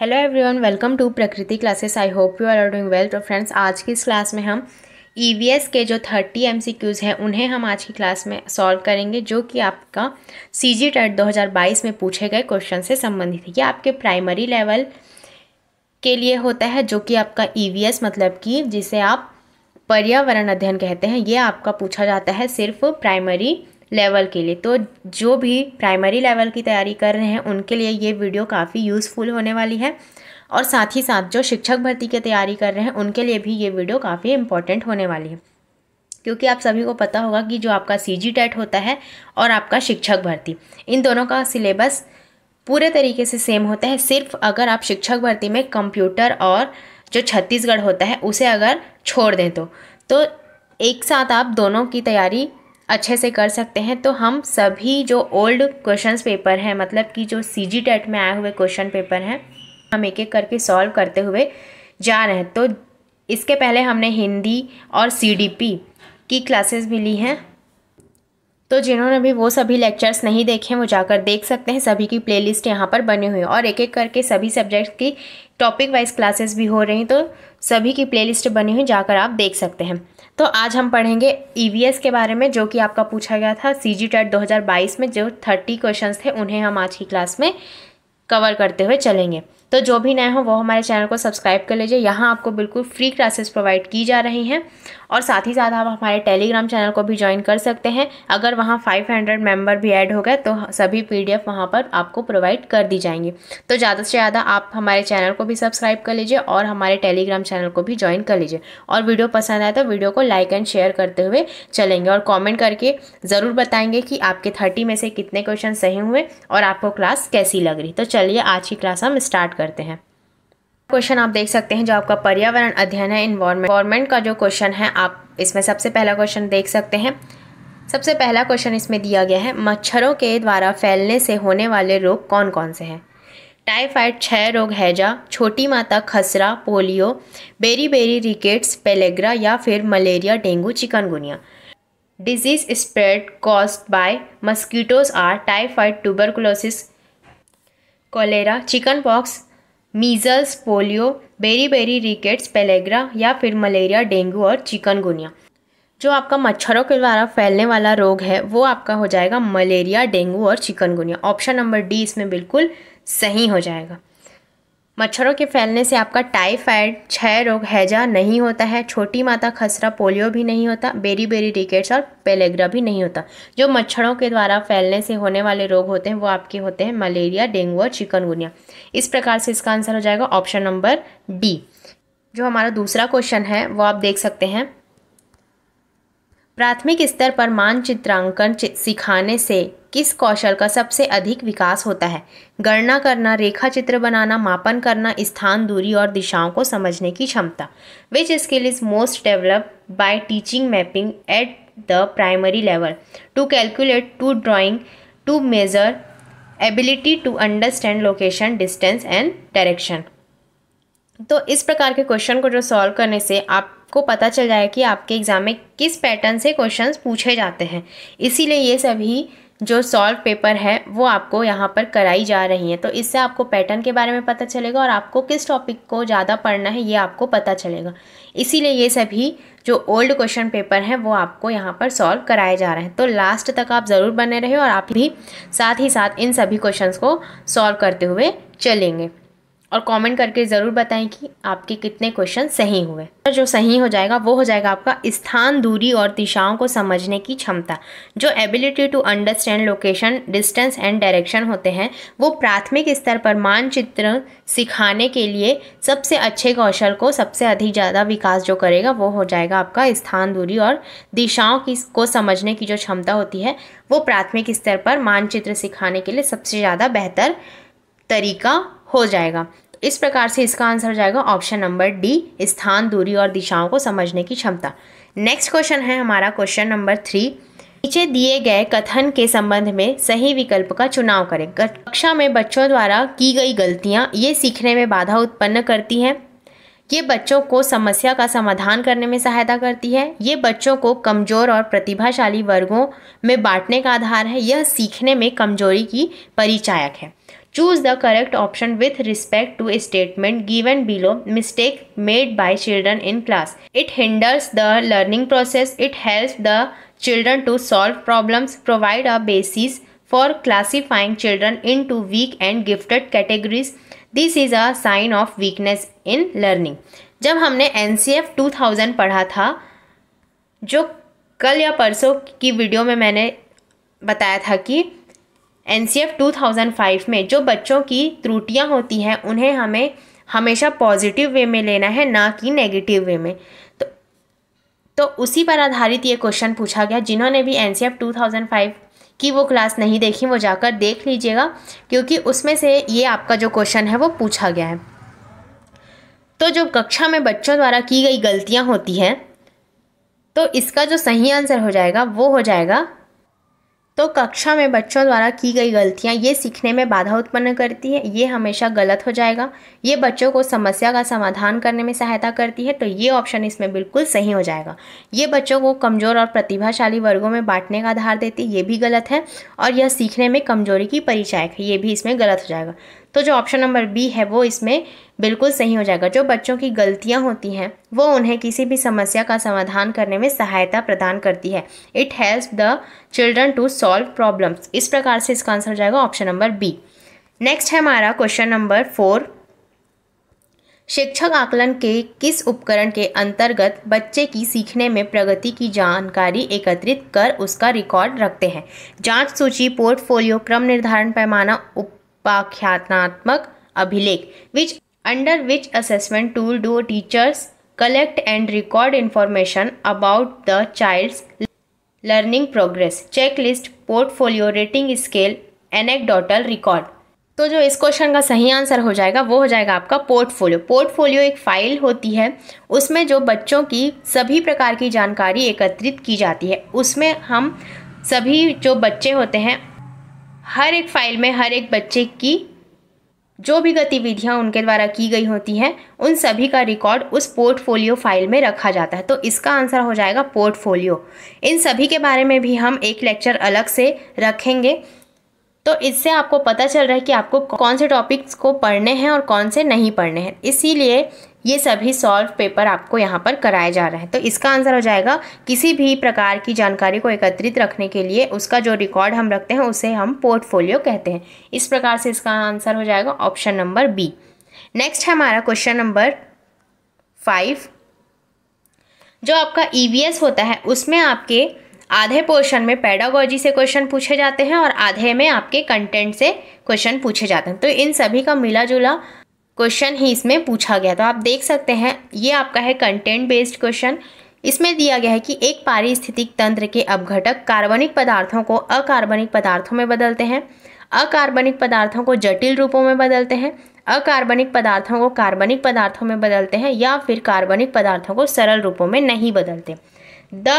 Hello everyone welcome to Prakriti classes I hope you are are doing well तो friends आज की इस class में हम ई e के जो थर्टी एम हैं उन्हें हम आज की क्लास में सॉल्व करेंगे जो कि आपका सी जी टेट दो में पूछे गए क्वेश्चन से संबंधित है ये आपके प्राइमरी लेवल के लिए होता है जो कि आपका ई e मतलब कि जिसे आप पर्यावरण अध्ययन कहते हैं ये आपका पूछा जाता है सिर्फ प्राइमरी लेवल के लिए तो जो भी प्राइमरी लेवल की तैयारी कर रहे हैं उनके लिए ये वीडियो काफ़ी यूज़फुल होने वाली है और साथ ही साथ जो शिक्षक भर्ती की तैयारी कर रहे हैं उनके लिए भी ये वीडियो काफ़ी इंपॉर्टेंट होने वाली है क्योंकि आप सभी को पता होगा कि जो आपका सी जी टेट होता है और आपका शिक्षक भर्ती इन दोनों का सिलेबस पूरे तरीके से सेम होता है सिर्फ अगर आप शिक्षक भर्ती में कंप्यूटर और जो छत्तीसगढ़ होता है उसे अगर छोड़ दें तो, तो एक साथ आप दोनों की तैयारी अच्छे से कर सकते हैं तो हम सभी जो ओल्ड क्वेश्चन पेपर हैं मतलब कि जो सी जी टेट में आए हुए क्वेश्चन पेपर हैं हम एक एक करके सॉल्व करते हुए जा रहे हैं तो इसके पहले हमने हिंदी और सी डी पी की क्लासेस भी ली हैं तो जिन्होंने भी वो सभी लेक्चर्स नहीं देखे हैं वो जाकर देख सकते हैं सभी की प्लेलिस्ट यहाँ पर बनी हुई है और एक एक करके सभी सब्जेक्ट्स की टॉपिक वाइज क्लासेस भी हो रही तो सभी की प्लेलिस्ट बनी हुई जाकर आप देख सकते हैं तो आज हम पढ़ेंगे ई e के बारे में जो कि आपका पूछा गया था सी जी टेट दो में जो थर्टी क्वेश्चन थे उन्हें हम आज की क्लास में कवर करते हुए चलेंगे तो जो भी नए हो वो हमारे चैनल को सब्सक्राइब कर लीजिए यहाँ आपको बिल्कुल फ्री क्लासेस प्रोवाइड की जा रही हैं और साथ ही साथ आप हमारे टेलीग्राम चैनल को भी ज्वाइन कर सकते हैं अगर वहाँ फाइव हंड्रेड मेम्बर भी ऐड हो गए तो सभी पी डी वहाँ पर आपको प्रोवाइड कर दी जाएंगी तो ज़्यादा से ज़्यादा आप हमारे चैनल को भी सब्सक्राइब कर लीजिए और हमारे टेलीग्राम चैनल को भी ज्वाइन कर लीजिए और वीडियो पसंद आए तो वीडियो को लाइक एंड शेयर करते हुए चलेंगे और कॉमेंट करके ज़रूर बताएंगे कि आपके थर्टी में से कितने क्वेश्चन सही हुए और आपको क्लास कैसी लग रही तो चलिए आज की क्लास हम स्टार्ट करते हैं क्वेश्चन आप देख सकते हैं जो आपका पर्यावरण अध्ययन है इन्वायरमेंट का जो क्वेश्चन है आप इसमें सबसे पहला क्वेश्चन देख सकते हैं सबसे पहला क्वेश्चन इसमें दिया गया है मच्छरों के द्वारा फैलने से होने वाले रोग कौन कौन से हैं टाइफाइड क्षय रोग हैजा छोटी माता खसरा polio beriberi rickets pellagra या फिर malaria dengue chikungunya disease spread cause by mosquitoes or typhoid tuberculosis cholera chicken pox measles polio beriberi rickets pellagra या फिर मलेरिया डेंगू और चिकनगुनिया जो आपका मच्छरों के द्वारा फैलने वाला रोग है वो आपका हो जाएगा मलेरिया डेंगू और चिकनगुनिया ऑप्शन नंबर डी इसमें बिल्कुल सही हो जाएगा मच्छरों के फैलने से आपका टाइफाइड क्षय रोग हैजा नहीं होता है छोटी माता खसरा पोलियो भी नहीं होता बेरी बेरी रिकेट्स और पेलेग्रा भी नहीं होता जो मच्छरों के द्वारा फैलने से होने वाले रोग होते हैं वो आपके होते हैं मलेरिया डेंगू और चिकनगुनिया इस प्रकार से इसका आंसर हो जाएगा ऑप्शन नंबर डी जो हमारा दूसरा क्वेश्चन है वो आप देख सकते हैं प्राथमिक स्तर पर मानचित्रांकन सिखाने से किस कौशल का सबसे अधिक विकास होता है गणना करना रेखा चित्र बनाना मापन करना स्थान दूरी और दिशाओं को समझने की क्षमता which skill is most develop by teaching mapping at the primary level to calculate to drawing to measure ability to understand location distance and direction तो इस प्रकार के क्वेश्चन को जो सॉल्व करने से आपको पता चल जाए कि आपके एग्ज़ाम में किस पैटर्न से क्वेश्चंस पूछे जाते हैं इसीलिए ये सभी जो सॉल्व पेपर है वो आपको यहाँ पर कराई जा रही है तो इससे आपको पैटर्न के बारे में पता चलेगा और आपको किस टॉपिक को ज़्यादा पढ़ना है ये आपको पता चलेगा इसीलिए ये सभी जो ओल्ड क्वेश्चन पेपर हैं वो आपको यहाँ पर सॉल्व कराए जा रहे हैं तो लास्ट तक आप ज़रूर बने रहे और आप भी साथ ही साथ इन सभी क्वेश्चन को सॉल्व करते हुए चलेंगे और कमेंट करके ज़रूर बताएं कि आपके कितने क्वेश्चन सही हुए जो सही हो जाएगा वो हो जाएगा आपका स्थान दूरी और दिशाओं को समझने की क्षमता जो ability to understand location distance and direction होते हैं वो प्राथमिक स्तर पर मानचित्र सिखाने के लिए सबसे अच्छे कौशल को सबसे अधिक ज़्यादा विकास जो करेगा वो हो जाएगा आपका स्थान दूरी और दिशाओं की को समझने की जो क्षमता होती है वो प्राथमिक स्तर पर मानचित्र सिखाने के लिए सबसे ज़्यादा बेहतर तरीका हो जाएगा इस प्रकार से इसका आंसर हो जाएगा ऑप्शन नंबर डी स्थान दूरी और दिशाओं को समझने की क्षमता नेक्स्ट क्वेश्चन है हमारा क्वेश्चन नंबर थ्री नीचे दिए गए कथन के संबंध में सही विकल्प का चुनाव करें कक्षा में बच्चों द्वारा की गई गलतियाँ ये सीखने में बाधा उत्पन्न करती हैं ये बच्चों को समस्या का समाधान करने में सहायता करती है ये बच्चों को कमज़ोर और प्रतिभाशाली वर्गों में बांटने का आधार है यह सीखने में कमजोरी की परिचायक है choose the correct option with respect to statement given below mistake made by children in class it hinders the learning process it help the children to solve problems provide a basis for classifying children into weak and gifted categories this is a sign of weakness in learning जब हमने N C F two thousand पढ़ा था जो कल या परसों की video में मैंने बताया था कि एन 2005 में जो बच्चों की त्रुटियाँ होती हैं उन्हें हमें हमेशा पॉजिटिव वे में लेना है ना कि नेगेटिव वे में तो तो उसी पर आधारित ये क्वेश्चन पूछा गया जिन्होंने भी एन 2005 की वो क्लास नहीं देखी वो जाकर देख लीजिएगा क्योंकि उसमें से ये आपका जो क्वेश्चन है वो पूछा गया है तो जो कक्षा में बच्चों द्वारा की गई गलतियाँ होती हैं तो इसका जो सही आंसर हो जाएगा वो हो जाएगा तो कक्षा में बच्चों द्वारा की गई गलतियाँ ये सीखने में बाधा उत्पन्न करती है ये हमेशा गलत हो जाएगा ये बच्चों को समस्या का समाधान करने में सहायता करती है तो ये ऑप्शन इसमें बिल्कुल सही हो जाएगा ये बच्चों को कमज़ोर और प्रतिभाशाली वर्गों में बांटने का आधार देती है ये भी गलत है और यह सीखने में कमजोरी की परिचायक है ये भी इसमें गलत हो जाएगा तो जो ऑप्शन नंबर बी है वो इसमें बिल्कुल सही हो जाएगा जो बच्चों की गलतियाँ होती हैं वो उन्हें किसी भी समस्या का समाधान करने में सहायता प्रदान करती है it help the children to solve problems इस प्रकार से इसका आंसर हो जाएगा ऑप्शन नंबर बी नेक्स्ट है हमारा क्वेश्चन नंबर फोर शिक्षक आकलन के किस उपकरण के अंतर्गत बच्चे की सीखने में प्रगति की जानकारी एकत्रित कर उसका रिकॉर्ड रखते हैं जांच सूची पोर्टफोलियो क्रम निर्धारण पैमाना उप व्याख्यात्मक अभिलेख which under which assessment tool do teachers collect and record information about the child's learning progress checklist portfolio rating scale anecdotal record तो जो इस क्वेश्चन का सही आंसर हो जाएगा वो हो जाएगा आपका पोर्टफोलियो पोर्टफोलियो एक फाइल होती है उसमें जो बच्चों की सभी प्रकार की जानकारी एकत्रित की जाती है उसमें हम सभी जो बच्चे होते हैं हर एक फाइल में हर एक बच्चे की जो भी गतिविधियाँ उनके द्वारा की गई होती हैं उन सभी का रिकॉर्ड उस पोर्टफोलियो फाइल में रखा जाता है तो इसका आंसर हो जाएगा पोर्टफोलियो इन सभी के बारे में भी हम एक लेक्चर अलग से रखेंगे तो इससे आपको पता चल रहा है कि आपको कौन से टॉपिक्स को पढ़ने हैं और कौन से नहीं पढ़ने हैं इसीलिए ये सभी सॉल्व पेपर आपको यहाँ पर कराए जा रहे हैं तो इसका आंसर हो जाएगा किसी भी प्रकार की जानकारी को एकत्रित रखने के लिए उसका जो रिकॉर्ड हम रखते हैं उसे हम पोर्टफोलियो कहते हैं इस प्रकार से इसका आंसर हो जाएगा ऑप्शन नंबर बी नेक्स्ट है हमारा क्वेश्चन नंबर फाइव जो आपका ई e होता है उसमें आपके आधे पोर्शन में पैडागोजी से क्वेश्चन पूछे जाते हैं और आधे में आपके कंटेंट से क्वेश्चन पूछे जाते हैं तो इन सभी का मिला जुला क्वेश्चन ही इसमें पूछा गया तो आप देख सकते हैं ये आपका है कंटेंट बेस्ड क्वेश्चन इसमें दिया गया है कि एक पारिस्थितिक तंत्र के अपघटक कार्बनिक पदार्थों को अकार्बनिक पदार्थों में बदलते हैं अकार्बनिक पदार्थों को जटिल रूपों में बदलते हैं अकार्बनिक पदार्थों को कार्बनिक पदार्थों में बदलते हैं या फिर कार्बनिक पदार्थों को सरल रूपों में नहीं बदलते the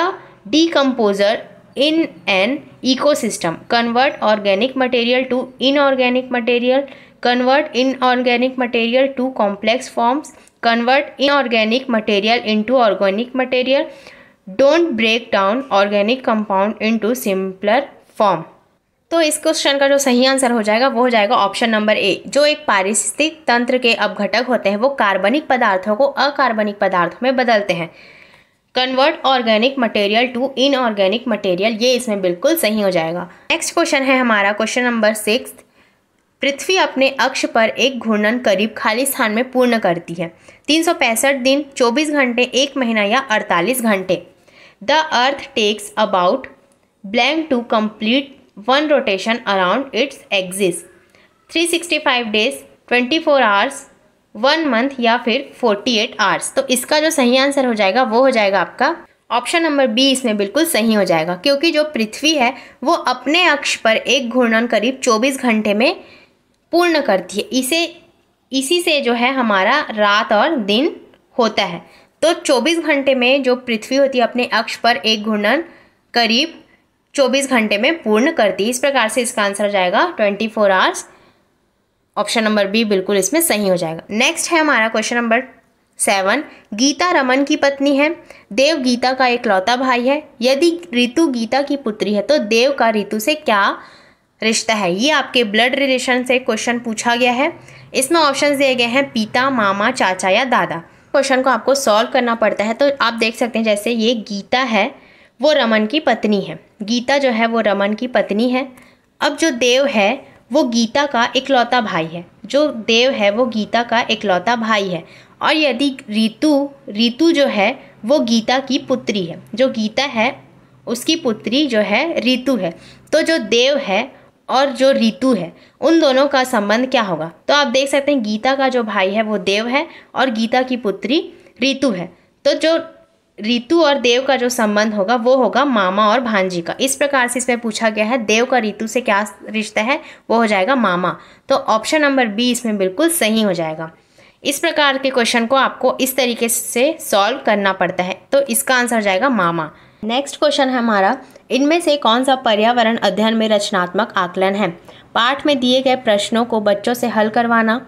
decomposer in an ecosystem convert organic material to inorganic material convert inorganic material to complex forms convert inorganic material into organic material don't break down organic compound into simpler form तो इस question का जो सही answer हो जाएगा वो हो जाएगा ऑप्शन नंबर ए जो एक पारिस्थितिक तंत्र के अपघटक होते हैं वो कार्बनिक पदार्थों को अकार्बनिक पदार्थों में बदलते हैं convert organic material to inorganic material ये इसमें बिल्कुल सही हो जाएगा नेक्स्ट क्वेश्चन है हमारा क्वेश्चन नंबर सिक्स पृथ्वी अपने अक्ष पर एक घूर्णन करीब खाली स्थान में पूर्ण करती है तीन दिन 24 घंटे एक महीना या 48 घंटे the earth takes about blank to complete one rotation around its axis 365 days 24 hours one month या फिर 48 आवर्स तो इसका जो सही आंसर हो जाएगा वो हो जाएगा आपका ऑप्शन नंबर बी इसमें बिल्कुल सही हो जाएगा क्योंकि जो पृथ्वी है वो अपने अक्ष पर एक घूर्णन करीब 24 घंटे में पूर्ण करती है इसे इसी से जो है हमारा रात और दिन होता है तो 24 घंटे में जो पृथ्वी होती है अपने अक्ष पर एक घूर्णन करीब 24 घंटे में पूर्ण करती है इस प्रकार से इसका आंसर जाएगा 24 four hours option number B बिल्कुल इसमें सही हो जाएगा नेक्स्ट है हमारा question number seven Geeta Raman की पत्नी है देव गीता का एक लौता भाई है यदि ऋतु गीता की पुत्री है तो देव का ऋतु से क्या रिश्ता है ये आपके ब्लड रिलेशन से क्वेश्चन पूछा गया है इसमें ऑप्शन दिए गए हैं पिता मामा चाचा या दादा क्वेश्चन को आपको सॉल्व करना पड़ता है तो आप देख सकते हैं जैसे ये गीता है वो रमन की पत्नी है गीता जो है वो रमन की पत्नी है अब जो देव है वो गीता का इकलौता भाई है जो देव है वो गीता का इकलौता भाई है और यदि रितु रितु जो है वो गीता की पुत्री है जो गीता है उसकी पुत्री जो है रितु है तो जो देव है और जो ऋतु है उन दोनों का संबंध क्या होगा तो आप देख सकते हैं गीता का जो भाई है वो देव है और गीता की पुत्री ऋतु है तो जो ऋतु और देव का जो संबंध होगा वो होगा मामा और भांजी का इस प्रकार से इसमें पूछा गया है देव का ऋतु से क्या रिश्ता है वो हो जाएगा मामा तो ऑप्शन नंबर बी इसमें बिल्कुल सही हो जाएगा इस प्रकार के क्वेश्चन को आपको इस तरीके से सॉल्व करना पड़ता है तो इसका आंसर हो जाएगा मामा नेक्स्ट क्वेश्चन है हमारा इनमें से कौन सा पर्यावरण अध्ययन में रचनात्मक आकलन है पाठ में दिए गए प्रश्नों को बच्चों से हल करवाना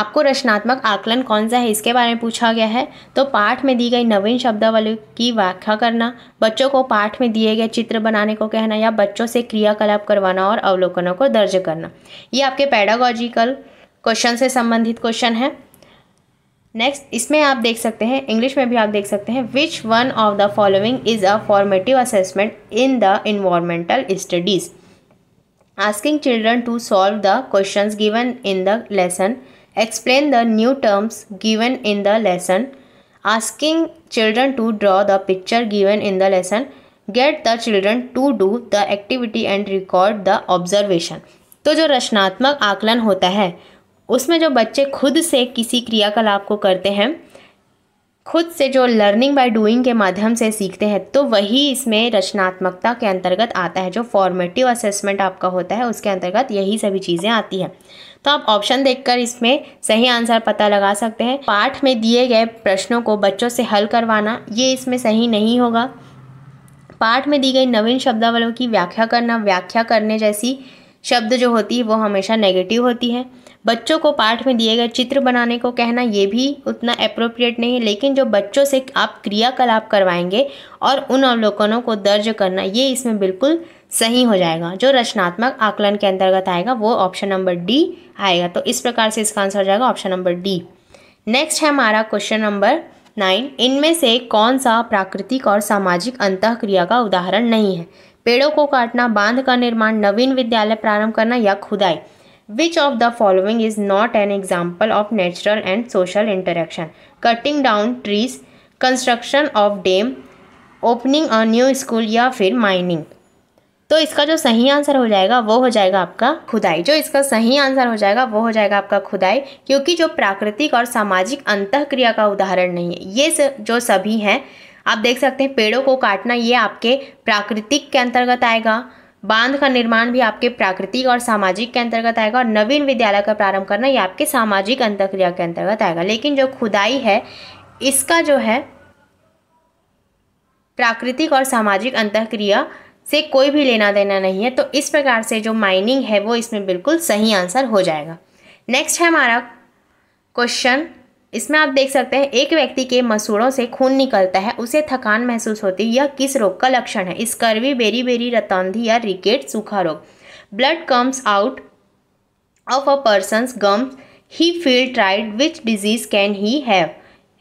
आपको रचनात्मक आकलन कौन सा है इसके बारे में पूछा गया है तो पाठ में दी गई नवीन शब्दावली की व्याख्या करना बच्चों को पाठ में दिए गए चित्र बनाने को कहना या बच्चों से क्रियाकलाप करवाना और अवलोकनों को दर्ज करना ये आपके पैडागॉजिकल क्वेश्चन से संबंधित क्वेश्चन है नेक्स्ट इसमें आप देख सकते हैं इंग्लिश में भी आप देख सकते हैं which one of the following is a formative assessment in the environmental studies asking children to solve the question given in the lesson explain the new terms given in the lesson asking children to draw the picture given in the lesson get the children to do the activity and record the observation तो जो रचनात्मक आकलन होता है उसमें जो बच्चे खुद से किसी क्रियाकलाप को करते हैं खुद से जो लर्निंग बाय डूइंग के माध्यम से सीखते हैं तो वही इसमें रचनात्मकता के अंतर्गत आता है जो फॉर्मेटिव असेसमेंट आपका होता है उसके अंतर्गत यही सभी चीज़ें आती हैं तो आप ऑप्शन देखकर इसमें सही आंसर पता लगा सकते हैं पाठ में दिए गए प्रश्नों को बच्चों से हल करवाना ये इसमें सही नहीं होगा पाठ में दी गई नवीन शब्दावलों की व्याख्या करना व्याख्या करने जैसी शब्द जो होती है वो हमेशा नेगेटिव होती है बच्चों को पाठ में दिए गए चित्र बनाने को कहना ये भी उतना अप्रोप्रिएट नहीं है लेकिन जो बच्चों से आप क्रियाकलाप करवाएंगे और उन अवलोकनों को दर्ज करना ये इसमें बिल्कुल सही हो जाएगा जो रचनात्मक आकलन के अंतर्गत आएगा वो ऑप्शन नंबर डी आएगा तो इस प्रकार से इसका आंसर हो जाएगा ऑप्शन नंबर डी नेक्स्ट है हमारा क्वेश्चन नंबर नाइन इनमें से कौन सा प्राकृतिक और सामाजिक अंत क्रिया का उदाहरण नहीं है पेड़ों को काटना बांध का निर्माण नवीन विद्यालय प्रारंभ करना या खुदाई which of the following is not an example of natural and social interaction cutting down trees construction of dam opening a new school या फिर माइनिंग तो इसका जो सही आंसर हो जाएगा वो हो जाएगा आपका खुदाई जो इसका सही आंसर हो जाएगा वो हो जाएगा आपका खुदाई क्योंकि जो प्राकृतिक और सामाजिक अंत क्रिया का उदाहरण नहीं है ये जो सभी हैं आप देख सकते हैं पेड़ों को काटना ये आपके प्राकृतिक के अंतर्गत आएगा बांध का निर्माण भी आपके प्राकृतिक और सामाजिक के अंतर्गत आएगा और नवीन विद्यालय का प्रारंभ करना ये आपके सामाजिक अंतक्रिया के अंतर्गत आएगा लेकिन जो खुदाई है इसका जो है प्राकृतिक और सामाजिक अंतक्रिया से कोई भी लेना देना नहीं है तो इस प्रकार से जो माइनिंग है वो इसमें बिल्कुल सही आंसर हो जाएगा नेक्स्ट है हमारा क्वेश्चन इसमें आप देख सकते हैं एक व्यक्ति के मसूड़ों से खून निकलता है उसे थकान महसूस होती है यह किस रोग का लक्षण है स्कर्वी बेरी बेरी रतौंधी या रिकेट सूखा रोग blood comes out of a person gums he feel tired which disease can he have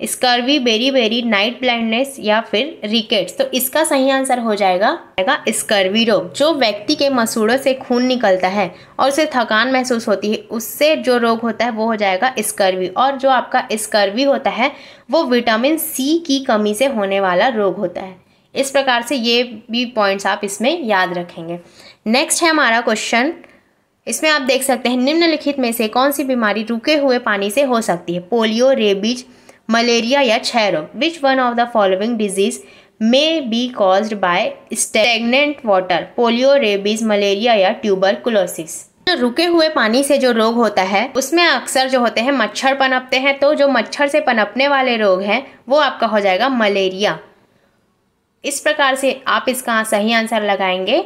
scurvy beriberi night blindness या फिर रिकेट्स तो इसका सही आंसर हो जाएगा स्कर्वी रोग जो व्यक्ति के मसूड़ों से खून निकलता है और उसे थकान महसूस होती है उससे जो रोग होता है वो हो जाएगा स्कर्वी और जो आपका स्कर्वी होता है वो विटामिन सी की कमी से होने वाला रोग होता है इस प्रकार से ये भी पॉइंट्स आप इसमें याद रखेंगे नेक्स्ट है हमारा क्वेश्चन इसमें आप देख सकते हैं निम्नलिखित में से कौन सी बीमारी रुके हुए पानी से हो सकती है पोलियो रेबीज मलेरिया या क्षय रोग which one of the following disease may be cause by stagnant water polio rabies malaria या ट्यूबर कुलोसिस रुके हुए पानी से जो रोग होता है उसमें अक्सर जो होते हैं मच्छर पनपते हैं तो जो मच्छर से पनपने वाले रोग हैं वो आपका हो जाएगा मलेरिया इस प्रकार से आप इसका सही आंसर लगाएंगे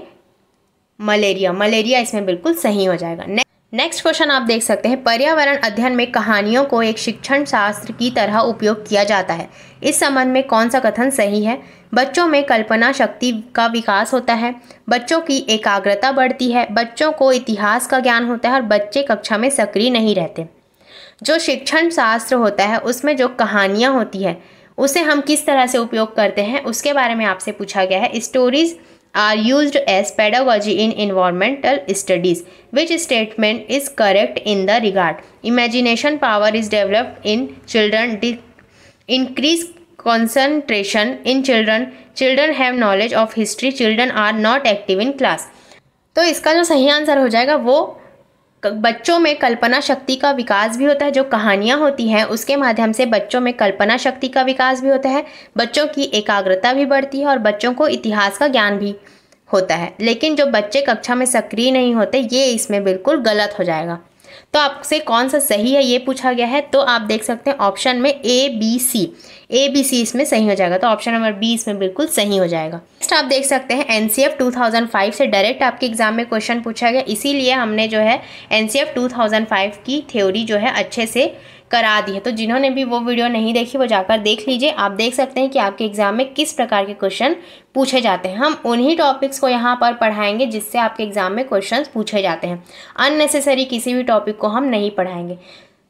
मलेरिया मलेरिया इसमें बिल्कुल सही हो जाएगा नेक्स्ट क्वेश्चन आप देख सकते हैं पर्यावरण अध्ययन में कहानियों को एक शिक्षण शास्त्र की तरह उपयोग किया जाता है इस संबंध में कौन सा कथन सही है बच्चों में कल्पना शक्ति का विकास होता है बच्चों की एकाग्रता बढ़ती है बच्चों को इतिहास का ज्ञान होता है और बच्चे कक्षा में सक्रिय नहीं रहते जो शिक्षण शास्त्र होता है उसमें जो कहानियाँ होती है उसे हम किस तरह से उपयोग करते हैं उसके बारे में आपसे पूछा गया है stories are used as pedagogy in environmental studies which statement is correct in the regard imagination power is developed in children increase concentration in children children have knowledge of history children are not active in class तो इसका जो सही answer हो जाएगा वो बच्चों में कल्पना शक्ति का विकास भी होता है जो कहानियाँ होती हैं उसके माध्यम से बच्चों में कल्पना शक्ति का विकास भी होता है बच्चों की एकाग्रता भी बढ़ती है और बच्चों को इतिहास का ज्ञान भी होता है लेकिन जो बच्चे कक्षा में सक्रिय नहीं होते ये इसमें बिल्कुल गलत हो जाएगा तो आपसे कौन सा सही है ये पूछा गया है तो आप देख सकते हैं ऑप्शन में A B C A B C इसमें सही हो जाएगा तो ऑप्शन नंबर बी इसमें बिल्कुल सही हो जाएगा नेक्स्ट आप देख सकते हैं N C F two thousand five से डायरेक्ट आपके एग्जाम में क्वेश्चन पूछा गया इसीलिए हमने जो है N C F two thousand five की थ्योरी जो है अच्छे से करा दी है तो जिन्होंने भी वो वीडियो नहीं देखी वो जाकर देख लीजिए आप देख सकते हैं कि आपके एग्जाम में किस प्रकार के क्वेश्चन पूछे जाते हैं हम उन्हीं टॉपिक्स को यहाँ पर पढ़ाएंगे जिससे आपके एग्ज़ाम में क्वेश्चन पूछे जाते हैं अननेसेसरी किसी भी टॉपिक को हम नहीं पढ़ाएंगे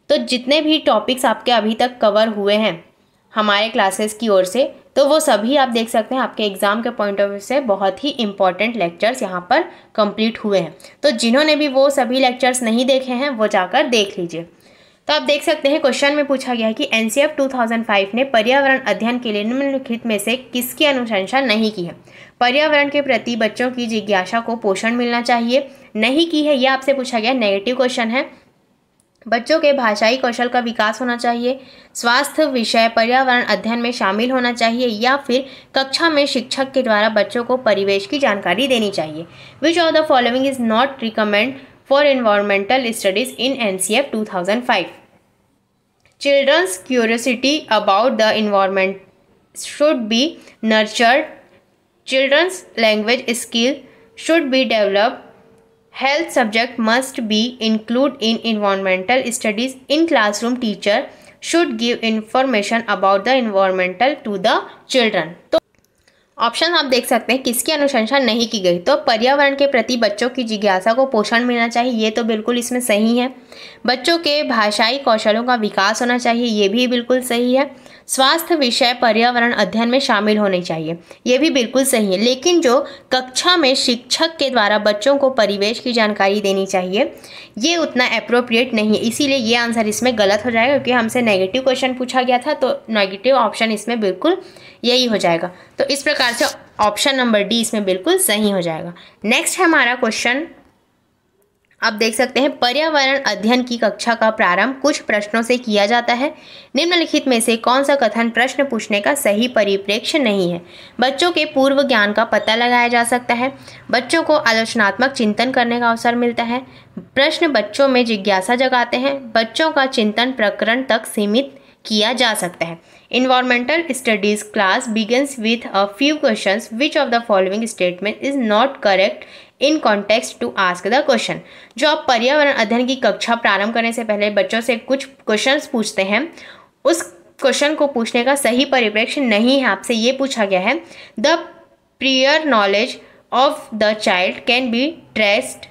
तो जितने भी टॉपिक्स आपके अभी तक कवर हुए हैं हमारे क्लासेस की ओर से तो वो सभी आप देख सकते हैं आपके एग्ज़ाम के पॉइंट ऑफ व्यू से बहुत ही इंपॉर्टेंट लेक्चर्स यहाँ पर कंप्लीट हुए हैं तो जिन्होंने भी वो सभी लेक्चर्स नहीं देखे हैं वो जाकर देख लीजिए तो आप देख सकते हैं क्वेश्चन में पूछा गया है कि एन 2005 ने पर्यावरण अध्ययन के लिए निम्नलिखित में से किसकी अनुशंसा नहीं की है पर्यावरण के प्रति बच्चों की जिज्ञासा को पोषण मिलना चाहिए नहीं की है यह आपसे पूछा गया नेगेटिव क्वेश्चन है बच्चों के भाषाई कौशल का विकास होना चाहिए स्वास्थ्य विषय पर्यावरण अध्ययन में शामिल होना चाहिए या फिर कक्षा में शिक्षक के द्वारा बच्चों को परिवेश की जानकारी देनी चाहिए which of the following is not recommend for Environmental Studies in NCF 2005. Children's curiosity about the environment should be nurtured. Children's language skill should be developed. Health subject must be included in environmental studies in classroom teacher should give information about the environmental to the children. Option आप देख सकते हैं किसकी अनुशंसा नहीं की गई तो पर्यावरण के प्रति बच्चों की जिज्ञासा को पोषण मिलना चाहिए ये तो बिल्कुल इसमें सही है बच्चों के भाषाई कौशलों का विकास होना चाहिए ये भी बिल्कुल सही है स्वास्थ्य विषय पर्यावरण अध्ययन में शामिल होने चाहिए ये भी बिल्कुल सही है लेकिन जो कक्षा में शिक्षक के द्वारा बच्चों को परिवेश की जानकारी देनी चाहिए ये उतना अप्रोप्रिएट नहीं है इसीलिए ये आंसर इसमें गलत हो जाएगा क्योंकि हमसे नेगेटिव क्वेश्चन पूछा गया था तो नेगेटिव ऑप्शन इसमें बिल्कुल यही हो जाएगा तो इस प्रकार से ऑप्शन नंबर डी इसमें बिल्कुल सही हो जाएगा नेक्स्ट है हमारा क्वेश्चन आप देख सकते हैं पर्यावरण अध्ययन की कक्षा का प्रारंभ कुछ प्रश्नों से किया जाता है निम्नलिखित में से कौन सा कथन प्रश्न पूछने का सही परिप्रेक्ष्य नहीं है बच्चों के पूर्व ज्ञान का पता लगाया जा सकता है बच्चों को आलोचनात्मक चिंतन करने का अवसर मिलता है प्रश्न बच्चों में जिज्ञासा जगाते हैं बच्चों का चिंतन प्रकरण तक सीमित किया जा सकता है environmental studies class begins with a few question which of the following statement is not correct in context to ask the question जो आप पर्यावरण अध्ययन की कक्षा प्रारंभ करने से पहले बच्चों से कुछ क्वेश्चन पूछते हैं उस क्वेश्चन को पूछने का सही परिप्रेक्ष्य नहीं है आपसे ये पूछा गया है the prior knowledge of the child can be traced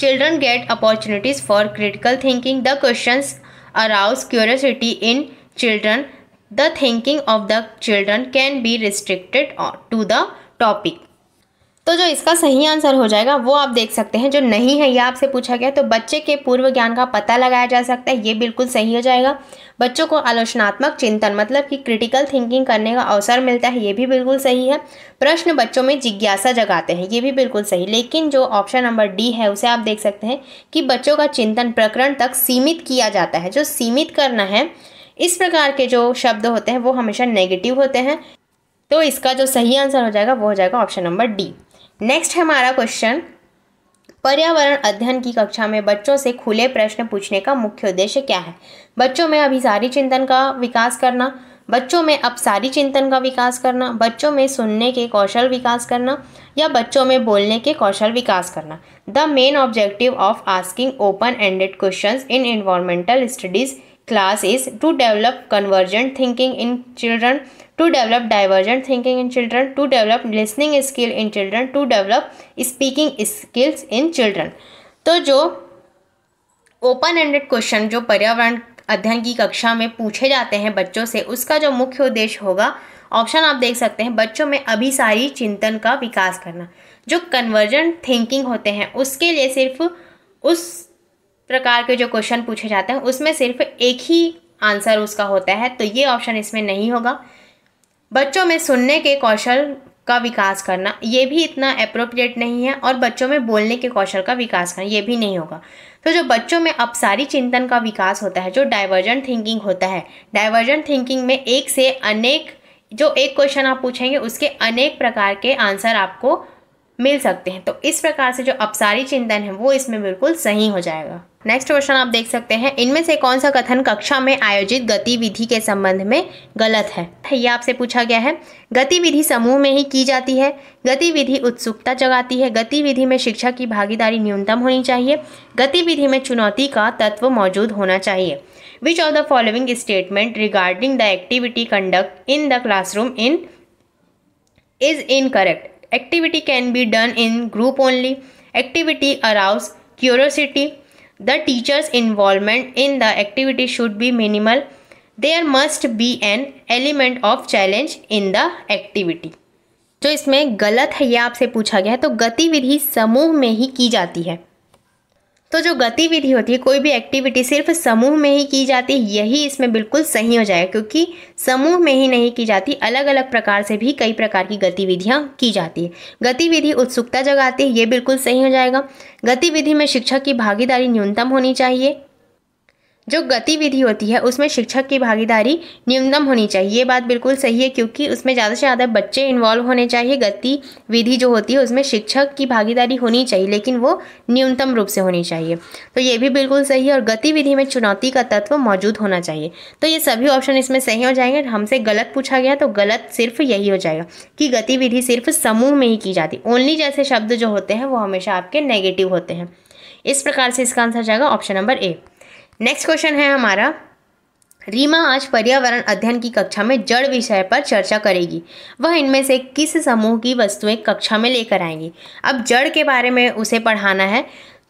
children get opportunities for critical thinking the question arouse curiosity in children the thinking of the children can be restricted to the topic तो जो इसका सही answer हो जाएगा वो आप देख सकते हैं जो नहीं है ये आपसे पूछा गया तो बच्चे के पूर्व ज्ञान का पता लगाया जा सकता है ये बिल्कुल सही हो जाएगा बच्चों को आलोचनात्मक चिंतन मतलब कि क्रिटिकल थिंकिंग करने का अवसर मिलता है ये भी बिल्कुल सही है प्रश्न बच्चों में जिज्ञासा जगाते हैं ये भी बिल्कुल सही लेकिन जो ऑप्शन नंबर डी है उसे आप देख सकते हैं कि बच्चों का चिंतन प्रकरण तक सीमित किया जाता है जो सीमित करना है इस प्रकार के जो शब्द होते हैं वो हमेशा नेगेटिव होते हैं तो इसका जो सही आंसर हो जाएगा वो हो जाएगा ऑप्शन नंबर डी नेक्स्ट है हमारा क्वेश्चन पर्यावरण अध्ययन की कक्षा में बच्चों से खुले प्रश्न पूछने का मुख्य उद्देश्य क्या है बच्चों में अभिसारी चिंतन का विकास करना बच्चों में अपसारी चिंतन का विकास करना बच्चों में सुनने के कौशल विकास करना या बच्चों में बोलने के कौशल विकास करना the main objective of asking open ended question in environmental studies class is to develop convergent thinking in children to develop divergent thinking in children to develop listening skill in children to develop speaking skills in children तो जो open ended question जो पर्यावरण अध्ययन की कक्षा में पूछे जाते हैं बच्चों से उसका जो मुख्य उद्देश्य होगा ऑप्शन आप देख सकते हैं बच्चों में अभिसारी चिंतन का विकास करना जो कन्वर्जेंट थिंकिंग होते हैं उसके लिए सिर्फ उस प्रकार के जो क्वेश्चन पूछे जाते हैं उसमें सिर्फ एक ही आंसर उसका होता है तो ये ऑप्शन इसमें नहीं होगा बच्चों में सुनने के कौशल का विकास करना ये भी इतना अप्रोप्रिएट नहीं है और बच्चों में बोलने के कौशल का विकास करना ये भी नहीं होगा तो जो बच्चों में अपसारी चिंतन का विकास होता है जो डाइवर्जेंट थिंकिंग होता है डाइवर्जेंट थिंकिंग में एक से अनेक जो एक क्वेश्चन आप पूछेंगे उसके अनेक प्रकार के आंसर आपको मिल सकते हैं तो इस प्रकार से जो अपसारी चिंतन है वो इसमें बिल्कुल सही हो जाएगा नेक्स्ट क्वेश्चन आप देख सकते हैं इनमें से कौन सा कथन कक्षा में आयोजित गतिविधि के संबंध में गलत है यह आपसे पूछा गया है गतिविधि समूह में ही की जाती है गतिविधि उत्सुकता जगाती है गतिविधि में शिक्षा की भागीदारी न्यूनतम होनी चाहिए गतिविधि में चुनौती का तत्व मौजूद होना चाहिए which of the following statement regarding the activity conduct in the classroom in is incorrect Activity can be done in group only. Activity arouses curiosity. The teacher's involvement in the activity should be minimal. There must be an element of challenge in the activity. जो इसमें गलत है ये आपसे पूछा गया है तो गतिविधि समूह में ही की जाती है तो जो गतिविधि होती है कोई भी एक्टिविटी सिर्फ समूह में ही की जाती है यही इसमें बिल्कुल सही हो जाएगा क्योंकि समूह में ही नहीं की जाती अलग अलग प्रकार से भी कई प्रकार की गतिविधियाँ की जाती है गतिविधि उत्सुकता जगाती है ये बिल्कुल सही हो जाएगा गतिविधि में शिक्षक की भागीदारी न्यूनतम होनी चाहिए जो गतिविधि होती है उसमें शिक्षक की भागीदारी न्यूनतम होनी चाहिए ये बात बिल्कुल सही है क्योंकि उसमें ज़्यादा से ज़्यादा बच्चे इन्वॉल्व होने चाहिए गतिविधि जो होती है उसमें शिक्षक की भागीदारी होनी चाहिए लेकिन वो न्यूनतम रूप से होनी चाहिए तो ये भी बिल्कुल सही है और गतिविधि में चुनौती का तत्व मौजूद होना चाहिए तो ये सभी ऑप्शन इसमें सही हो जाएंगे हमसे गलत पूछा गया तो गलत सिर्फ यही हो जाएगा कि गतिविधि सिर्फ समूह में ही की जाती ओनली जैसे शब्द जो होते हैं वो हमेशा आपके नेगेटिव होते हैं इस प्रकार से इसका आंसर जाएगा option number A next question है हमारा रीमा आज पर्यावरण अध्ययन की कक्षा में जड़ विषय पर चर्चा करेगी वह इनमें से किस समूह की वस्तुएं कक्षा में लेकर आएंगी अब जड़ के बारे में उसे पढ़ाना है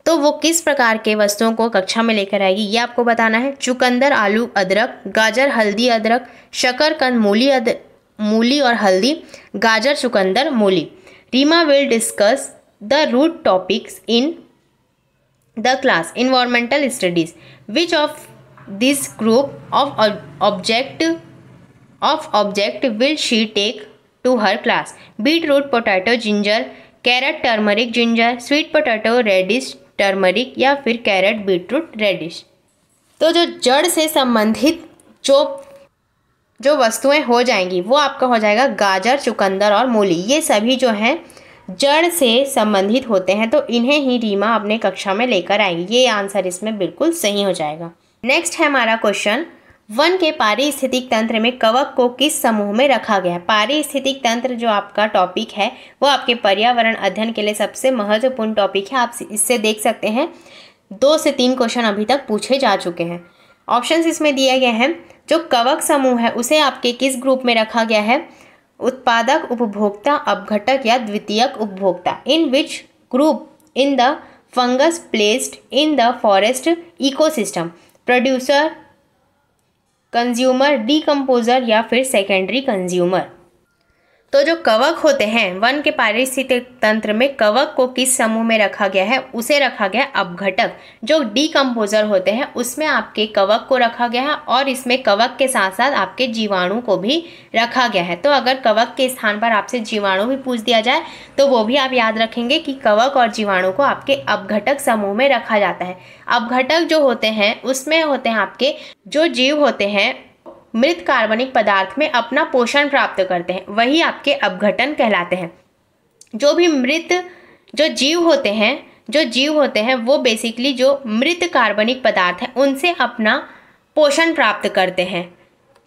तो वो किस प्रकार के वस्तुओं को कक्षा में लेकर आएगी ये आपको बताना है चुकंदर आलू अदरक गाजर हल्दी अदरक शकरकंद मूली अद मूली और हल्दी गाजर चुकंदर मूली Reema will discuss the root topics in the class environmental studies which of this group of ob object of object will she take to her class beetroot potato ginger carrot turmeric ginger sweet potato radish turmeric या फिर carat beetroot reddish तो जो जड़ से संबंधित जो जो वस्तुएं हो जाएंगी वो आपका हो जाएगा गाजर चुकंदर और मूली ये सभी जो हैं जड़ से संबंधित होते हैं तो इन्हें ही रीमा अपने कक्षा में लेकर आएगी ये आंसर इसमें बिल्कुल सही हो जाएगा नेक्स्ट है हमारा क्वेश्चन वन के पारिस्थितिक तंत्र में कवक को किस समूह में रखा गया है पारिस्थितिक तंत्र जो आपका टॉपिक है वो आपके पर्यावरण अध्ययन के लिए सबसे महत्वपूर्ण टॉपिक है आप इससे देख सकते हैं दो से तीन क्वेश्चन अभी तक पूछे जा चुके हैं ऑप्शंस इसमें दिए गए हैं जो कवक समूह है उसे आपके किस ग्रुप में रखा गया है उत्पादक उपभोक्ता अपघटक या द्वितीयक उपभोक्ता in which group in the fungus placed in the forest ecosystem producer consumer decomposer या फिर सेकेंडरी कंज्यूमर तो जो कवक होते हैं वन के पारिस्थितिक तंत्र में कवक को किस समूह में रखा गया है उसे रखा गया है अपघटक जो डीकम्पोजर होते हैं उसमें आपके कवक को रखा गया है और इसमें कवक के साथ साथ आपके जीवाणु को भी रखा गया है तो अगर कवक के स्थान पर आपसे जीवाणु भी पूछ दिया जाए तो वो भी आप याद रखेंगे कि कवक और जीवाणु को आपके अपघटक समूह में रखा जाता है अपघटक जो होते हैं उसमें होते हैं आपके जो जीव होते हैं मृत कार्बनिक पदार्थ में अपना पोषण प्राप्त करते हैं वही आपके अपघटन कहलाते हैं जो भी मृत जो जीव होते हैं जो जीव होते हैं वो बेसिकली जो मृत कार्बनिक पदार्थ हैं उनसे अपना पोषण प्राप्त करते हैं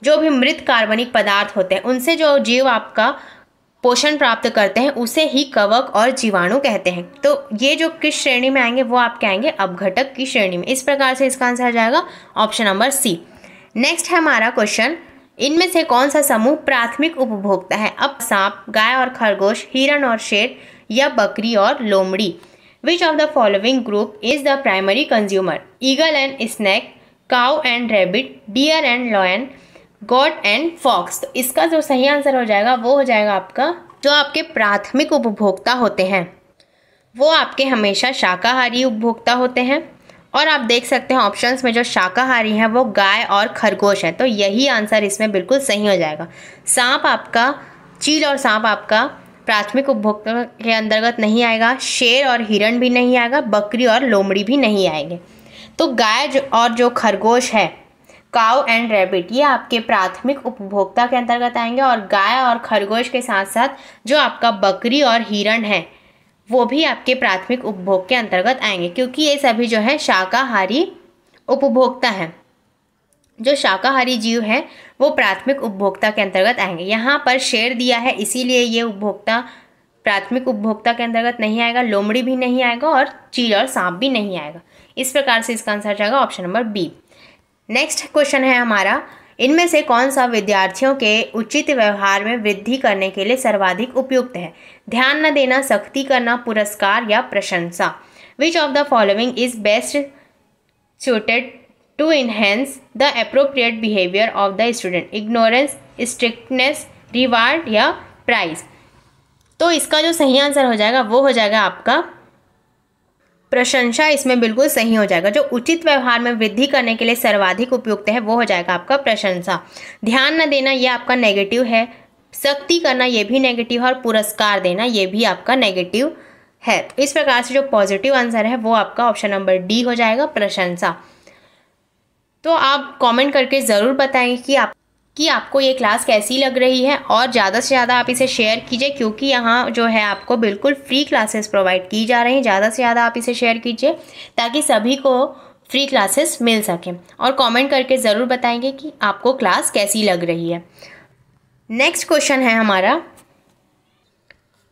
जो भी मृत कार्बनिक पदार्थ होते हैं उनसे जो जीव आपका पोषण प्राप्त करते हैं उसे ही कवक और जीवाणु कहते हैं तो ये जो किस श्रेणी में आएंगे वो आपके आएंगे अपघटक की श्रेणी में इस प्रकार से इसका आंसर आ जाएगा ऑप्शन नंबर सी नेक्स्ट है हमारा क्वेश्चन इनमें से कौन सा समूह प्राथमिक उपभोक्ता है अब सांप गाय और खरगोश हिरण और शेर या बकरी और लोमड़ी which of the following group is the primary consumer eagle and snake cow and rabbit deer and lion goat and fox तो इसका जो सही आंसर हो जाएगा वो हो जाएगा आपका जो आपके प्राथमिक उपभोक्ता होते हैं वो आपके हमेशा शाकाहारी उपभोक्ता होते हैं और आप देख सकते हैं ऑप्शंस में जो शाकाहारी हैं वो गाय और खरगोश है तो यही आंसर इसमें बिल्कुल सही हो जाएगा सांप आपका चील और सांप आपका प्राथमिक उपभोक्ता के अंतर्गत नहीं आएगा शेर और हिरण भी नहीं आएगा बकरी और लोमड़ी भी नहीं आएंगे तो गाय जो और जो खरगोश है काउ एंड रैबिट ये आपके प्राथमिक उपभोक्ता के अंतर्गत आएंगे और गाय और खरगोश के साथ साथ जो आपका बकरी और हिरण है वो भी आपके प्राथमिक उपभोग के अंतर्गत आएंगे क्योंकि ये सभी जो है शाकाहारी उपभोक्ता हैं जो शाकाहारी जीव हैं वो प्राथमिक उपभोक्ता के अंतर्गत आएंगे यहाँ पर शेर दिया है इसीलिए ये उपभोक्ता प्राथमिक उपभोक्ता के अंतर्गत नहीं आएगा लोमड़ी भी नहीं आएगा और चील और सांप भी नहीं आएगा इस प्रकार से इसका आंसर जाएगा option number B next question है हमारा इनमें से कौन सा विद्यार्थियों के उचित व्यवहार में वृद्धि करने के लिए सर्वाधिक उपयुक्त है ध्यान न देना सख्ती करना पुरस्कार या प्रशंसा which of the following is best suited to enhance the appropriate behaviour of the student ignorance strictness reward या प्राइज तो इसका जो सही आंसर हो जाएगा वो हो जाएगा आपका प्रशंसा इसमें बिल्कुल सही हो जाएगा जो उचित व्यवहार में वृद्धि करने के लिए सर्वाधिक उपयुक्त है वो हो जाएगा आपका प्रशंसा ध्यान न देना यह आपका नेगेटिव है सख्ती करना ये भी नेगेटिव है और पुरस्कार देना ये भी आपका नेगेटिव है तो इस प्रकार से जो पॉजिटिव आंसर है वो आपका ऑप्शन नंबर डी हो जाएगा प्रशंसा तो आप कमेंट करके ज़रूर बताएं कि आप कि आपको ये क्लास कैसी लग रही है और ज़्यादा से ज़्यादा आप इसे शेयर कीजिए क्योंकि यहाँ जो है आपको बिल्कुल फ्री क्लासेस प्रोवाइड की जा रही हैं ज़्यादा से ज़्यादा आप इसे शेयर कीजिए ताकि सभी को फ्री क्लासेस मिल सकें और कमेंट करके ज़रूर बताएंगे कि आपको क्लास कैसी लग रही है नेक्स्ट क्वेश्चन है हमारा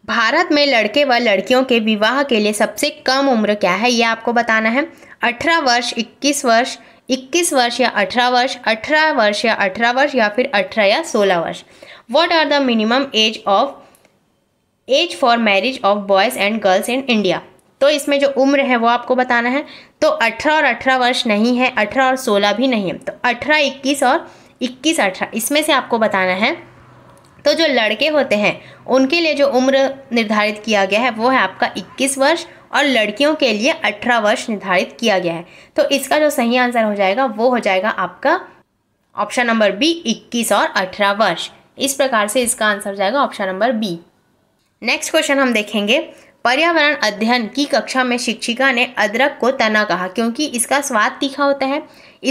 भारत में लड़के व लड़कियों के विवाह के लिए सबसे कम उम्र क्या है ये आपको बताना है अठारह वर्ष इक्कीस वर्ष इक्कीस वर्ष या अठारह वर्ष अठारह वर्ष या अठारह वर्ष या फिर अठारह या सोलह वर्ष what are the minimum age of age for marriage of boys and girls in India तो इसमें जो उम्र है वो आपको बताना है तो 18 और 18 वर्ष नहीं है 18 और 16 भी नहीं है तो 18 21 और 21 18 इसमें से आपको बताना है तो जो लड़के होते हैं उनके लिए जो उम्र निर्धारित किया गया है वो है आपका 21 वर्ष और लड़कियों के लिए अठारह वर्ष निर्धारित किया गया है तो इसका जो सही आंसर हो जाएगा वो हो जाएगा आपका ऑप्शन नंबर बी इक्कीस और अठारह वर्ष इस प्रकार से इसका आंसर हो जाएगा option number B next question हम देखेंगे पर्यावरण अध्ययन की कक्षा में शिक्षिका ने अदरक को तना कहा क्योंकि इसका स्वाद तीखा होता है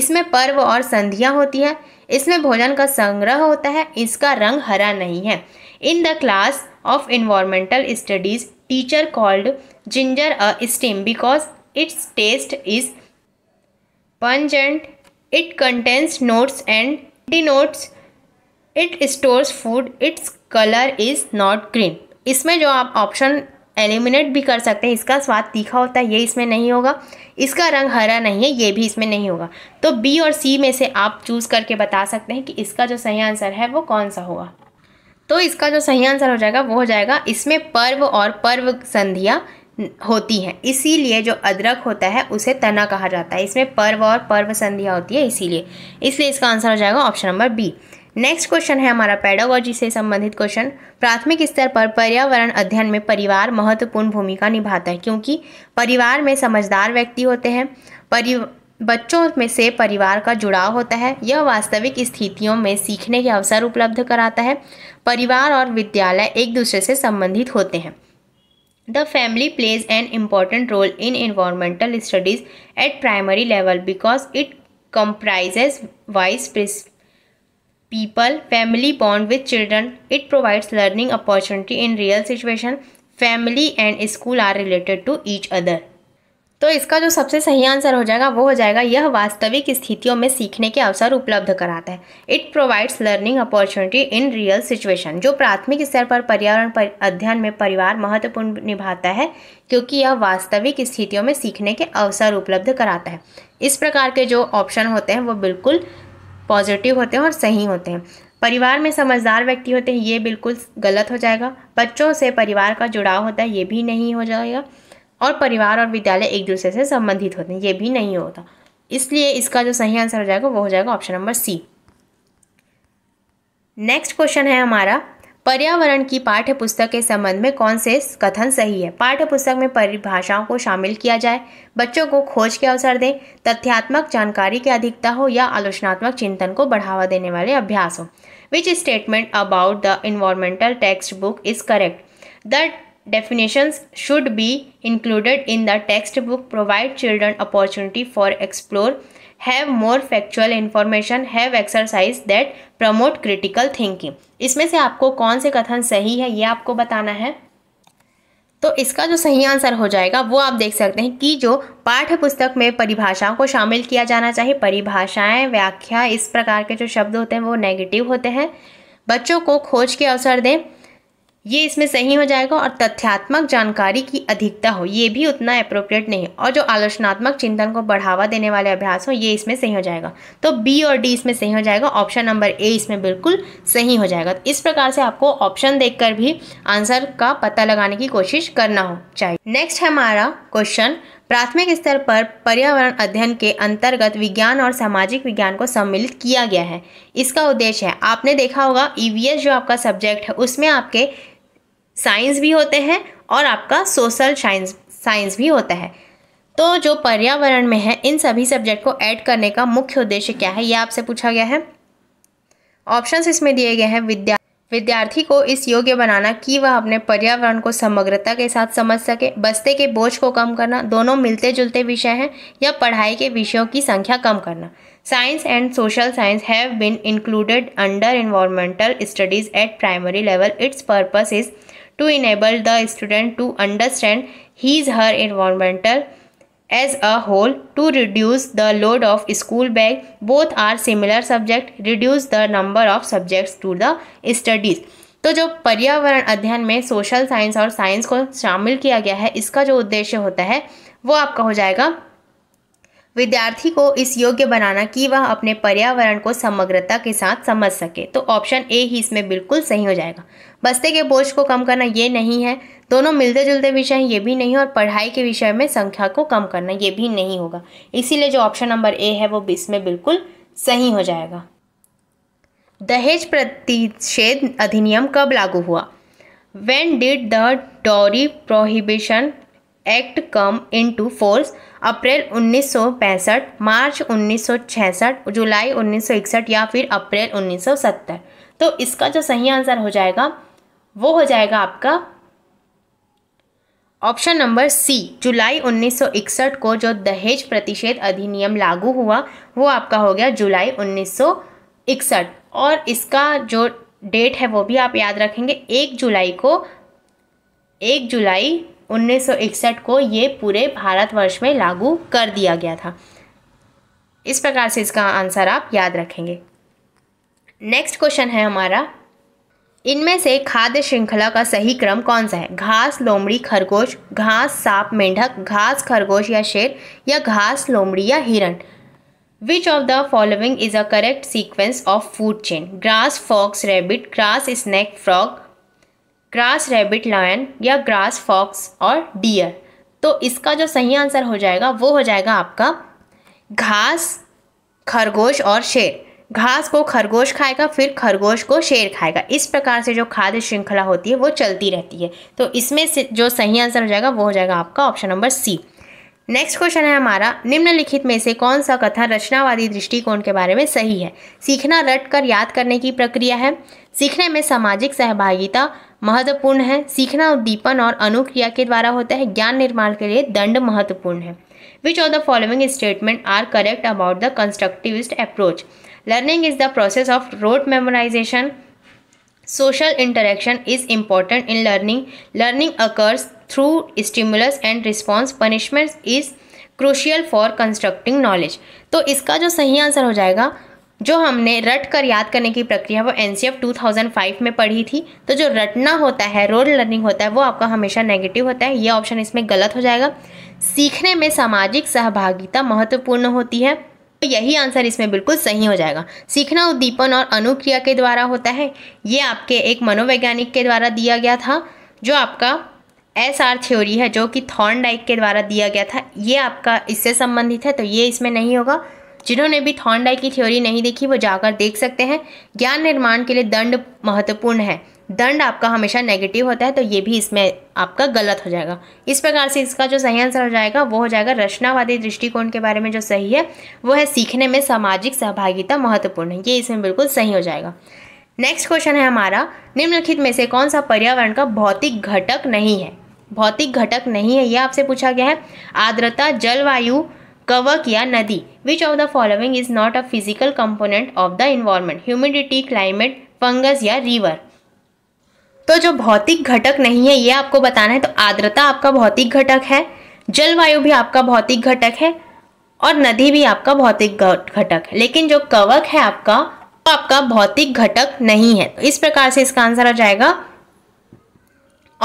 इसमें पर्व और संधियाँ होती है इसमें भोजन का संग्रह होता है इसका रंग हरा नहीं है in the class of environmental studies teacher called ginger a stem because its taste is pungent it contains notes and denotes it stores food its colour is not green इसमें जो आप ऑप्शन एलिमिनेट भी कर सकते हैं इसका स्वाद तीखा होता है ये इसमें नहीं होगा इसका रंग हरा नहीं है ये भी इसमें नहीं होगा तो बी और सी में से आप चूज़ करके बता सकते हैं कि इसका जो सही आंसर है वो कौन सा होगा तो इसका जो सही आंसर हो जाएगा वो हो जाएगा इसमें पर्व और पर्व संधिया होती हैं इसीलिए जो अदरक होता है उसे तना कहा जाता है इसमें पर्व और पर्व संध्या होती है इसीलिए इसलिए इसका आंसर हो जाएगा option number B next question है हमारा पेडागोजी से संबंधित क्वेश्चन प्राथमिक स्तर पर पर्यावरण अध्ययन में परिवार महत्वपूर्ण भूमिका निभाता है क्योंकि परिवार में समझदार व्यक्ति होते हैं परि बच्चों में से परिवार का जुड़ाव होता है यह वास्तविक स्थितियों में सीखने के अवसर उपलब्ध कराता है परिवार और विद्यालय एक दूसरे से संबंधित होते हैं The family plays an important role in environmental studies at primary level because it comprises wise people, family bond with children. It provides learning opportunity in real situation. Family and school are related to each other. तो इसका जो सबसे सही answer हो जाएगा वो हो जाएगा यह वास्तविक स्थितियों में सीखने के अवसर उपलब्ध कराता है it provides learning opportunity in real situation जो प्राथमिक स्तर पर पर्यावरण पर अध्ययन में परिवार महत्वपूर्ण निभाता है क्योंकि यह वास्तविक स्थितियों में सीखने के अवसर उपलब्ध कराता है इस प्रकार के जो ऑप्शन होते हैं वो बिल्कुल पॉजिटिव होते हैं और सही होते हैं परिवार में समझदार व्यक्ति होते हैं ये बिल्कुल गलत हो जाएगा बच्चों से परिवार का जुड़ाव होता है ये भी नहीं हो जाएगा और परिवार और विद्यालय एक दूसरे से संबंधित होते हैं ये भी नहीं होता इसलिए इसका जो सही आंसर हो जाएगा वो हो जाएगा option number C next question है हमारा पर्यावरण की पाठ्य पुस्तक के संबंध में कौन से कथन सही है पाठ्य पुस्तक में परिभाषाओं को शामिल किया जाए बच्चों को खोज के अवसर दें तथ्यात्मक जानकारी की अधिकता हो या आलोचनात्मक चिंतन को बढ़ावा देने वाले अभ्यास हो which statement about the environmental text book is correct the definitions should be included in the textbook provide children opportunity for explore have more factual information have exercise that promote critical thinking इसमें से आपको कौन से कथन सही है ये आपको बताना है तो इसका जो सही आंसर हो जाएगा वो आप देख सकते हैं कि जो पाठ्य पुस्तक में परिभाषाओं को शामिल किया जाना चाहिए परिभाषाएं व्याख्या इस प्रकार के जो शब्द होते हैं वो नेगेटिव होते हैं बच्चों को खोज के अवसर दें ये इसमें सही हो जाएगा और तथ्यात्मक जानकारी की अधिकता हो ये भी उतना अप्रोप्रिएट नहीं और जो आलोचनात्मक चिंतन को बढ़ावा देने वाले अभ्यास हो ये इसमें सही हो जाएगा तो बी और डी इसमें सही हो जाएगा ऑप्शन नंबर ए इसमें बिल्कुल सही हो जाएगा तो इस प्रकार से आपको ऑप्शन देख भी आंसर का पता लगाने की कोशिश करना हो चाहिए नेक्स्ट हमारा क्वेश्चन प्राथमिक स्तर पर पर्यावरण अध्ययन के अंतर्गत विज्ञान और सामाजिक विज्ञान को सम्मिलित किया गया है इसका उद्देश्य है आपने देखा होगा ईवीएस e जो आपका सब्जेक्ट है उसमें आपके साइंस भी होते हैं और आपका सोशल साइंस साइंस भी होता है तो जो पर्यावरण में है इन सभी सब्जेक्ट को ऐड करने का मुख्य उद्देश्य क्या है यह आपसे पूछा गया है ऑप्शंस इसमें दिए गए हैं विद्या विद्यार्थी को इस योग्य बनाना कि वह अपने पर्यावरण को समग्रता के साथ समझ सके बस्ते के बोझ को कम करना दोनों मिलते जुलते विषय हैं या पढ़ाई के विषयों की संख्या कम करना science and social science have been included under environmental studies at primary level its purpose is to enable the student to understand his her environmental as a whole to reduce the load of school bag both are similar subject reduce the number of subjects to the studies तो जो पर्यावरण अध्ययन में social science और science को शामिल किया गया है इसका जो उद्देश्य होता है वो आपका हो जाएगा विद्यार्थी को इस योग्य बनाना कि वह अपने पर्यावरण को समग्रता के साथ समझ सके तो ऑप्शन ए ही इसमें बिल्कुल सही हो जाएगा बस्ते के बोझ को कम करना ये नहीं है दोनों मिलते जुलते विषय हैं ये भी नहीं और पढ़ाई के विषय में संख्या को कम करना ये भी नहीं होगा इसीलिए जो ऑप्शन नंबर ए है वो इसमें बिल्कुल सही हो जाएगा दहेज प्रतिषेध अधिनियम कब लागू हुआ when did the dowry prohibition act come in to force April 1965, March 1966, July 1961 या फिर अप्रैल 1970 तो इसका जो सही आंसर हो जाएगा वो हो जाएगा आपका ऑप्शन नंबर सी जुलाई 1961 को जो दहेज प्रतिषेध अधिनियम लागू हुआ वो आपका हो गया जुलाई 1961 और इसका जो डेट है वो भी आप याद रखेंगे एक जुलाई को एक जुलाई 1961 को ये पूरे भारतवर्ष में लागू कर दिया गया था इस प्रकार से इसका आंसर आप याद रखेंगे नेक्स्ट क्वेश्चन है हमारा इनमें से खाद्य श्रृंखला का सही क्रम कौन सा है घास लोमड़ी खरगोश घास सांप मेंढक घास खरगोश या शेर या घास लोमड़ी या हिरण which of the following is a correct sequence of food chain grass fox rabbit grass snake frog grass rabbit lion या ग्रास फॉक्स और डियर तो इसका जो सही आंसर हो जाएगा वो हो जाएगा आपका घास खरगोश और शेर घास को खरगोश खाएगा फिर खरगोश को शेर खाएगा इस प्रकार से जो खाद्य श्रृंखला होती है वो चलती रहती है तो इसमें से जो सही आंसर हो जाएगा वो हो जाएगा आपका option number C next question है हमारा निम्नलिखित में से कौन सा कथन रचनावादी दृष्टिकोण के बारे में सही है सीखना रट कर याद करने की प्रक्रिया है सीखने में सामाजिक सहभागिता महत्वपूर्ण है सीखना उद्दीपन और अनुक्रिया के द्वारा होता है ज्ञान निर्माण के लिए दंड महत्वपूर्ण है which of the following statement are correct about the constructivist approach learning is the process of rote memorization social interaction is important in learning learning occurs through stimulus and response punishment is crucial for constructing knowledge तो इसका जो सही answer हो जाएगा जो हमने रट कर याद करने की प्रक्रिया वो एन 2005 में पढ़ी थी तो जो रटना होता है रोल लर्निंग होता है वो आपका हमेशा नेगेटिव होता है ये ऑप्शन इसमें गलत हो जाएगा सीखने में सामाजिक सहभागिता महत्वपूर्ण होती है तो यही आंसर इसमें बिल्कुल सही हो जाएगा सीखना उद्दीपन और अनुक्रिया के द्वारा होता है ये आपके एक मनोवैज्ञानिक के द्वारा दिया गया था जो आपका एस आर थ्योरी है जो कि थॉर्न डाइक के द्वारा दिया गया था ये आपका इससे संबंधित है तो ये इसमें नहीं होगा जिन्होंने भी थॉर्नडाई की थ्योरी नहीं देखी वो जाकर देख सकते हैं ज्ञान निर्माण के लिए दंड महत्वपूर्ण है दंड आपका हमेशा नेगेटिव होता है तो ये भी इसमें आपका गलत हो जाएगा इस प्रकार से इसका जो सही आंसर हो जाएगा वो हो जाएगा रचनावादी दृष्टिकोण के बारे में जो सही है वो है सीखने में सामाजिक सहभागिता महत्वपूर्ण है ये इसमें बिल्कुल सही हो जाएगा नेक्स्ट क्वेश्चन है हमारा निम्नलिखित में से कौन सा पर्यावरण का भौतिक घटक नहीं है भौतिक घटक नहीं है यह आपसे पूछा गया है आर्द्रता जलवायु कवक या नदी which of the following is not a physical component of the environment humidity climate fungus या रिवर तो जो भौतिक घटक नहीं है ये आपको बताना है तो आर्द्रता आपका भौतिक घटक है जलवायु भी आपका भौतिक घटक है और नदी भी आपका भौतिक घटक है लेकिन जो कवक है आपका वो आपका भौतिक घटक नहीं है तो इस प्रकार से इसका आंसर आ जाएगा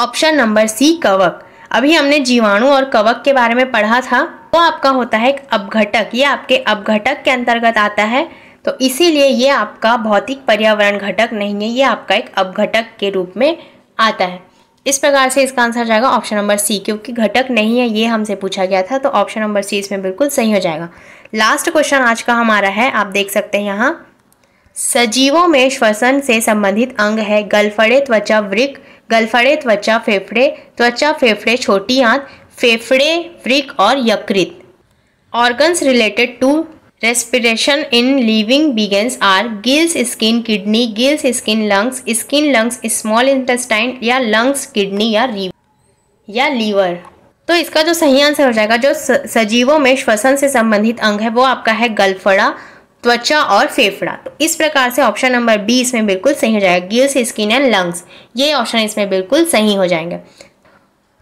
ऑप्शन नंबर सी कवक अभी हमने जीवाणु और कवक के बारे में पढ़ा था वो आपका होता है एक अपघटक ये आपके अपघटक के अंतर्गत आता है तो इसीलिए ये आपका भौतिक पर्यावरण घटक नहीं है ये आपका एक अपघटक के रूप में आता है इस प्रकार से इसका आंसर जाएगा ऑप्शन नंबर सी क्योंकि घटक नहीं है ये हमसे पूछा गया था तो ऑप्शन नंबर सी इसमें बिल्कुल सही हो जाएगा लास्ट क्वेश्चन आज का हमारा है आप देख सकते हैं यहाँ सजीवों में श्वसन से संबंधित अंग है गलफड़े त्वचा वृक गलफड़े त्वचा फेफड़े त्वचा फेफड़े छोटी आंत फेफड़े वृक और यकृत organs related to respiration in living beings are gills skin kidney gills skin lungs skin lungs small intestine या लंग्स किडनी या liver या लीवर तो इसका जो सही आंसर हो जाएगा जो सजीवों में श्वसन से संबंधित अंग है वो आपका है गलफड़ा त्वचा और फेफड़ा तो इस प्रकार से ऑप्शन नंबर बी इसमें बिल्कुल सही हो जाएगा गिल्स स्किन एंड लंग्स ये ऑप्शन इसमें बिल्कुल सही हो जाएंगे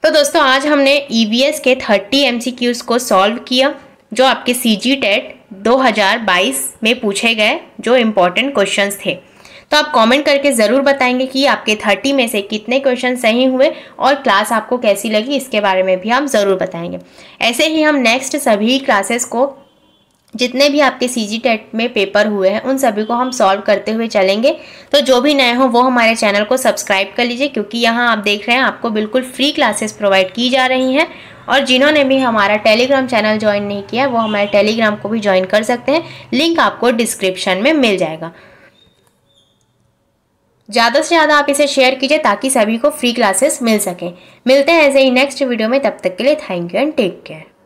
तो दोस्तों आज हमने ई e के 30 एमसीक्यूज़ को सॉल्व किया जो आपके सी जी टेट 2022 में पूछे गए जो इम्पोर्टेंट क्वेश्चंस थे तो आप कमेंट करके ज़रूर बताएंगे कि आपके 30 में से कितने क्वेश्चन सही हुए और क्लास आपको कैसी लगी इसके बारे में भी हम ज़रूर बताएंगे ऐसे ही हम नेक्स्ट सभी क्लासेस को जितने भी आपके सी जी टेट में पेपर हुए हैं उन सभी को हम सॉल्व करते हुए चलेंगे तो जो भी नए हो वो हमारे चैनल को सब्सक्राइब कर लीजिए क्योंकि यहाँ आप देख रहे हैं आपको बिल्कुल फ्री क्लासेस प्रोवाइड की जा रही हैं और जिन्होंने भी हमारा टेलीग्राम चैनल ज्वाइन नहीं किया वो हमारे टेलीग्राम को भी ज्वाइन कर सकते हैं लिंक आपको डिस्क्रिप्शन में मिल जाएगा ज़्यादा से ज़्यादा आप इसे शेयर कीजिए ताकि सभी को फ्री क्लासेस मिल सकें मिलते हैं ऐसे ही नेक्स्ट वीडियो में तब तक के लिए thank you and take care